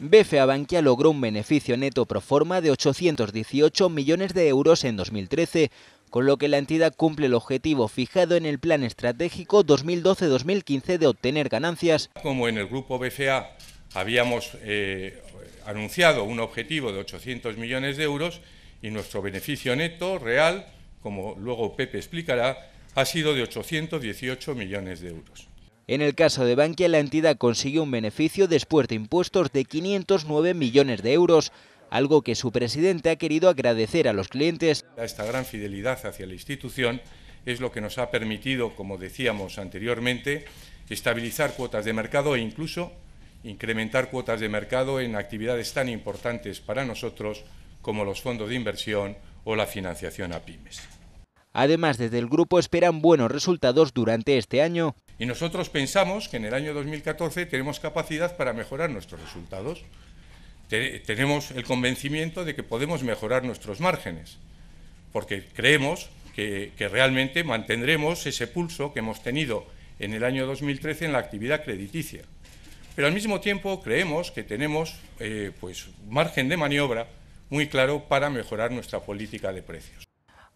BFA Bankia logró un beneficio neto pro forma de 818 millones de euros en 2013, con lo que la entidad cumple el objetivo fijado en el Plan Estratégico 2012-2015 de obtener ganancias. Como en el grupo BFA habíamos eh, anunciado un objetivo de 800 millones de euros y nuestro beneficio neto real, como luego Pepe explicará, ha sido de 818 millones de euros. En el caso de Bankia, la entidad consiguió un beneficio después de impuestos de 509 millones de euros, algo que su presidente ha querido agradecer a los clientes. Esta gran fidelidad hacia la institución es lo que nos ha permitido, como decíamos anteriormente, estabilizar cuotas de mercado e incluso incrementar cuotas de mercado en actividades tan importantes para nosotros como los fondos de inversión o la financiación a pymes. Además, desde el grupo esperan buenos resultados durante este año. Y nosotros pensamos que en el año 2014 tenemos capacidad para mejorar nuestros resultados. tenemos el convencimiento de que podemos mejorar nuestros márgenes, porque creemos que, realmente mantendremos ese pulso que hemos tenido en el año 2013 en la actividad crediticia. Pero al mismo tiempo creemos que tenemos eh, pues, margen de maniobra muy claro para mejorar nuestra política de precios.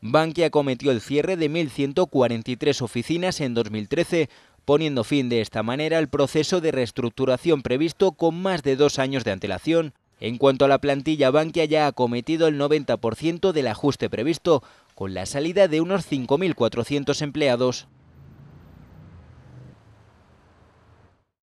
Bankia acometió el cierre de 1.143 oficinas en 2013, poniendo fin de esta manera al proceso de reestructuración previsto con más de dos años de antelación. En cuanto a la plantilla, Bankia ya ha cometido el 90% del ajuste previsto, con la salida de unos 5.400 empleados.